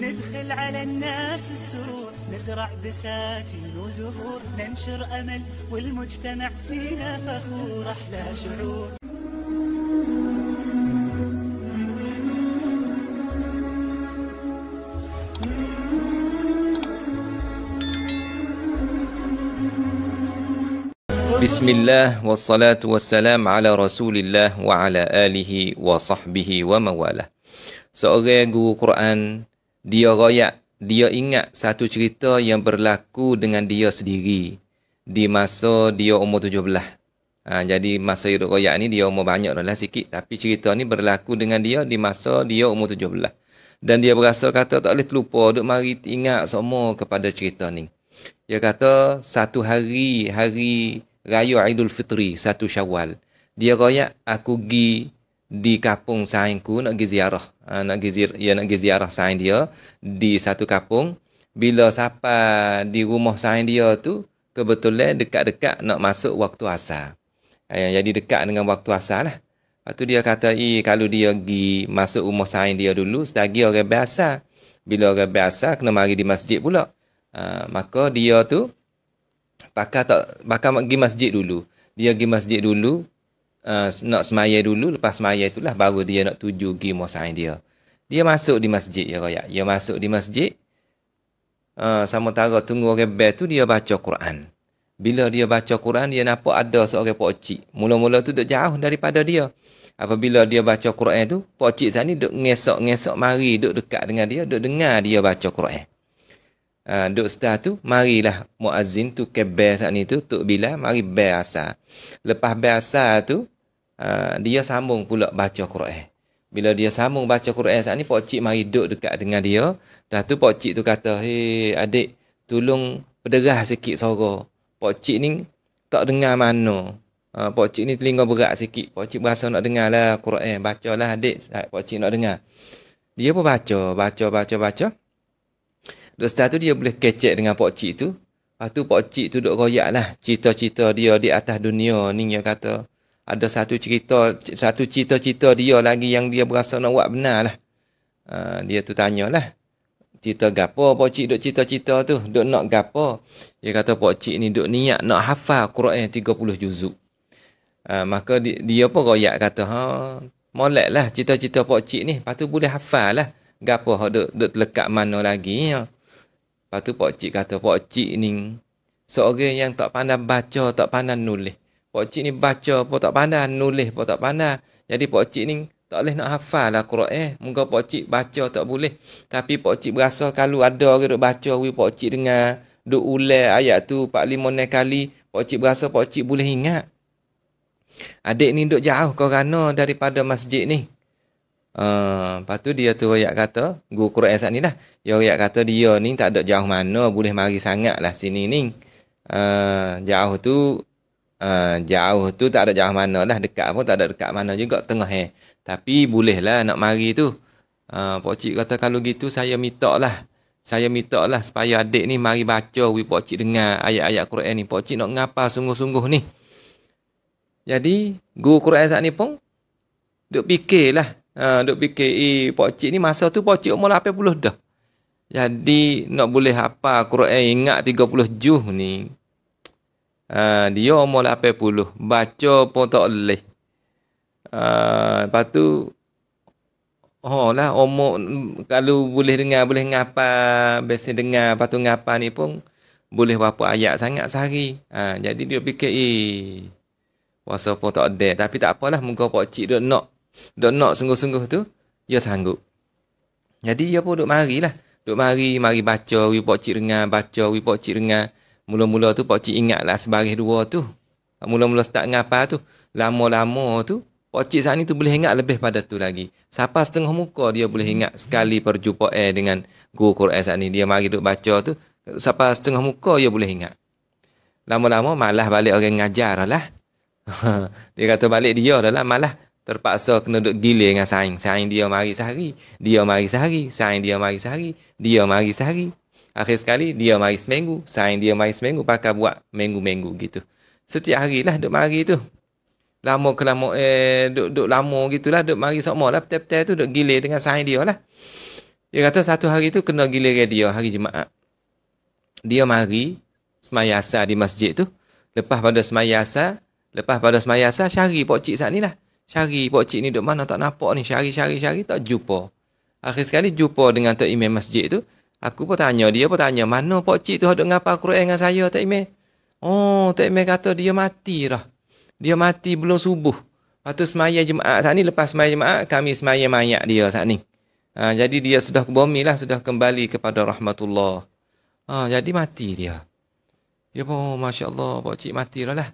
ندخل على الناس السرور نزرع بساتين وزهور ننشر أمل والمجتمع فينا فخور أحلى شعور بسم الله والصلاة والسلام على رسول الله وعلى آله وصحبه ومواله Seorang guru Quran Dia royak, dia ingat satu cerita yang berlaku dengan dia sendiri di masa dia umur 17. Ha, jadi masa hidup royak ni dia umur banyak dah lah sikit. Tapi cerita ni berlaku dengan dia di masa dia umur tujuh belah. Dan dia berasa kata tak boleh terlupa. Duk mari ingat semua kepada cerita ni. Dia kata satu hari, hari Raya Idul Fitri, satu syawal. Dia royak, aku pergi di kapung saingku nak pergi ziarah uh, nak pergi ya nak pergi ziarah sain dia di satu kampung bila siapa di rumah sain dia tu kebetulan dekat-dekat nak masuk waktu asar uh, jadi dekat dengan waktu asar lah Lepas tu dia kata, eh, kalau dia pergi masuk rumah sain dia dulu, sedagi orang biasa. Bila orang biasa, kena mari di masjid pula. Uh, maka dia tu, pakai tak, pakai pergi masjid dulu. Dia pergi masjid dulu, uh, nak semaya dulu lepas semaya itulah baru dia nak tuju pergi mosain dia dia masuk di masjid ya royak dia masuk di masjid uh, sementara tunggu orang bel tu dia baca Quran bila dia baca Quran dia nampak ada seorang pak cik mula-mula tu dia jauh daripada dia apabila dia baca Quran tu pak cik sana duk ngesok-ngesok mari duk dekat dengan dia duk dengar dia baca Quran Uh, ah, duk setah tu, marilah muazzin tu ke bear saat ni tu, tuk bila, mari bear asal. Lepas bear asal tu, uh, dia sambung pula baca Quran. Bila dia sambung baca Quran saat ni, pakcik mari duduk dekat dengan dia. Dah tu pakcik tu kata, hei adik, tolong pederah sikit suara. Pakcik ni tak dengar mana. Uh, pakcik ni telinga berat sikit. Pakcik berasa nak dengar lah Quran. Bacalah adik, pakcik nak dengar. Dia pun baca, baca, baca, baca. baca. Duduk setar tu dia boleh kecek dengan pakcik tu. Lepas tu pakcik tu duduk royak lah. Cita-cita dia di atas dunia ni dia kata. Ada satu cerita, satu cita-cita dia lagi yang dia berasa nak buat benar lah. Uh, ha, dia tu tanya lah. Cita gapo pakcik duduk cita-cita tu. Duduk nak gapo. Dia kata pakcik ni duduk niat nak hafal Quran 30 juzuk. Uh, maka di, dia pun royak kata. Ha, molek lah cita-cita pakcik ni. Lepas tu boleh hafal lah. Gapo duduk, duduk lekat mana lagi. Ya. Lepas tu pak cik kata pak cik ni seorang yang tak pandai baca, tak pandai nulis. Pak cik ni baca pun tak pandai, nulis pun tak pandai. Jadi pak cik ni tak boleh nak hafal lah Quran. Eh. Muka pak cik baca tak boleh. Tapi pak cik berasa kalau ada orang duk baca, we pak cik dengar duk ulai ayat tu 45 kali, pak cik berasa pak cik boleh ingat. Adik ni duk jauh kerana daripada masjid ni. Uh, lepas tu dia tu royak kata, guru Quran saat ni lah. Dia royak kata dia ni tak ada jauh mana boleh mari sangat lah sini ni. Uh, jauh tu uh, jauh tu tak ada jauh mana lah. Dekat pun tak ada dekat mana juga tengah eh. Tapi boleh lah nak mari tu. Uh, pakcik kata kalau gitu saya minta lah. Saya minta lah supaya adik ni mari baca wi pakcik dengar ayat-ayat Quran ni. Pakcik nak ngapa sungguh-sungguh ni. Jadi guru Quran saat ni pun duk fikirlah Ha, duk fikir, eh, pakcik ni masa tu pakcik umur 80 dah. Jadi, nak boleh apa Quran ingat 30 juh ni. Ha, dia umur 80. Baca pun tak boleh. Ha, lepas tu, oh lah, umur, kalau boleh dengar, boleh ngapa, biasa dengar, lepas tu ngapa ni pun, boleh berapa ayat sangat sehari. Ha, jadi, dia fikir, eh, puasa pun tak ada. Tapi tak apalah, muka pakcik duk nak dan nak sungguh-sungguh tu, ia ya sanggup. Jadi ia ya pun duduk mari lah. Duduk mari, mari baca, wi pak cik dengar, baca, wi pak cik dengar. Mula-mula tu pak cik ingat lah sebaris dua tu. Mula-mula start ngapa tu. Lama-lama tu, pak cik saat ni tu boleh ingat lebih pada tu lagi. Sapa setengah muka dia boleh ingat sekali perjumpa eh dengan guru Quran saat ni. Dia mari duduk baca tu, sapa setengah muka dia boleh ingat. Lama-lama malah balik orang ngajar lah. dia kata balik dia dah lah. Malah terpaksa kena duduk gila dengan saing. Saing dia mari sehari. Dia mari sehari. Saing dia mari sehari. Dia mari sehari. Akhir sekali, dia mari seminggu. Saing dia mari seminggu. Pakai buat minggu-minggu gitu. Setiap hari lah duduk mari tu. Lama ke lama, eh, duduk, duduk lama gitu lah. Duduk mari sama lah. Petai-petai tu duduk gila dengan saing dia lah. Dia kata satu hari tu kena gila dia hari Jumaat. Dia mari semayasa di masjid tu. Lepas pada semayasa, lepas pada semayasa, syari pokcik saat ni lah. Syari pak cik ni duduk mana tak nampak ni. Syari, syari, syari tak jumpa. Akhir sekali jumpa dengan Tok Imam Masjid tu. Aku pun tanya dia pun tanya. Mana pak cik tu duduk ngapa Quran dengan saya Tok Imam? Oh, Tok Imam kata dia mati lah. Dia mati belum subuh. Lepas tu semaya jemaah saat ni. Lepas semaya jemaah kami semaya mayat dia saat ni. Ha, jadi dia sudah kebomi lah. Sudah kembali kepada rahmatullah. Ha, jadi mati dia. Ya pun, oh, Masya Allah, Pak Cik mati lah lah.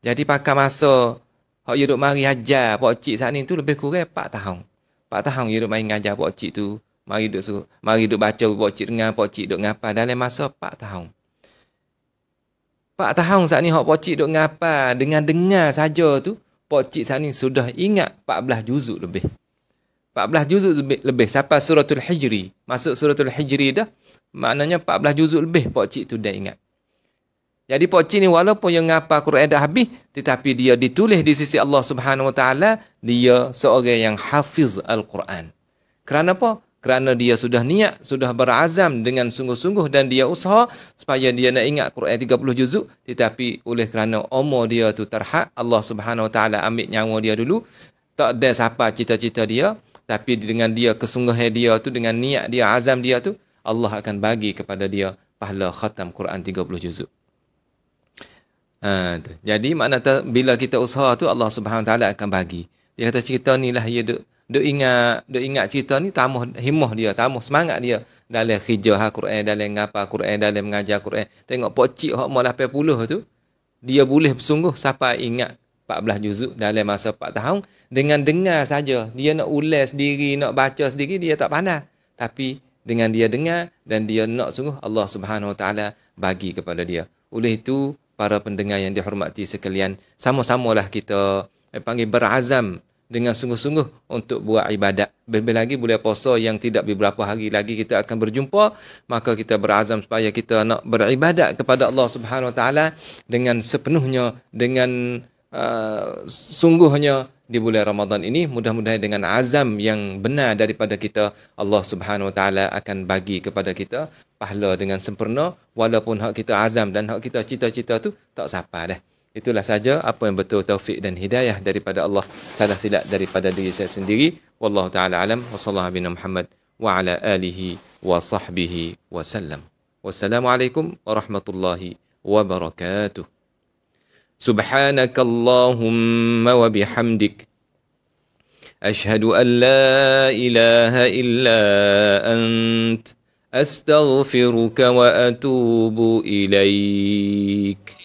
Jadi pakai masa Hak dia duk mari ajar pak cik saat ni tu lebih kurang 4 tahun. 4 tahun dia duk main ngajar pak cik tu. Mari duk suruh, mari duk baca pak cik dengar pak cik duk ngapa dalam masa 4 tahun. 4 tahun saat ni hak pak cik duk ngapa dengan dengar saja tu pak cik saat ni sudah ingat 14 juzuk lebih. 14 juzuk lebih sampai suratul hijri. Masuk suratul hijri dah. Maknanya 14 juzuk lebih pak cik tu dah ingat. Jadi pokcik ni walaupun yang ngapa Quran dah habis tetapi dia ditulis di sisi Allah Subhanahu Wa Taala dia seorang yang hafiz al-Quran. Kerana apa? Kerana dia sudah niat, sudah berazam dengan sungguh-sungguh dan dia usaha supaya dia nak ingat Quran 30 juzuk tetapi oleh kerana umur dia tu terhad Allah Subhanahu Wa Taala ambil nyawa dia dulu tak ada siapa cita-cita dia tapi dengan dia kesungguhan dia tu dengan niat dia azam dia tu Allah akan bagi kepada dia pahala khatam Quran 30 juzuk. Ha, tu. Jadi makna ta, bila kita usaha tu Allah Subhanahu taala akan bagi. Dia kata cerita ni lah dia duk, duk ingat, duk ingat cerita ni tamuh himmah dia, tamuh semangat dia dalam khijah Al-Quran, dalam ngapa Al-Quran, dalam mengajar Al-Quran. Tengok pak cik hok malah 80 tu dia boleh bersungguh siapa ingat 14 juzuk dalam masa 4 tahun dengan dengar saja dia nak ulas diri nak baca sendiri dia tak pandai tapi dengan dia dengar dan dia nak sungguh Allah Subhanahu Taala bagi kepada dia oleh itu para pendengar yang dihormati sekalian sama-samalah kita eh, panggil berazam dengan sungguh-sungguh untuk buat ibadat. Lebih lagi bulan puasa yang tidak beberapa hari lagi kita akan berjumpa, maka kita berazam supaya kita nak beribadat kepada Allah Subhanahu Wa Taala dengan sepenuhnya dengan uh, sungguhnya di bulan Ramadan ini mudah-mudahan dengan azam yang benar daripada kita Allah Subhanahu Wa Taala akan bagi kepada kita pahala dengan sempurna walaupun hak kita azam dan hak kita cita-cita tu tak sampai dah. Itulah saja apa yang betul taufik dan hidayah daripada Allah salah silap daripada diri saya sendiri. Wallahu taala alam wa sallallahu bin Muhammad wa ala alihi wa sahbihi wa sallam. Wassalamualaikum warahmatullahi wabarakatuh. Subhanakallahumma اللهم وبحمدك اشهد ان لا اله الا انت استغفرك واتوب اليك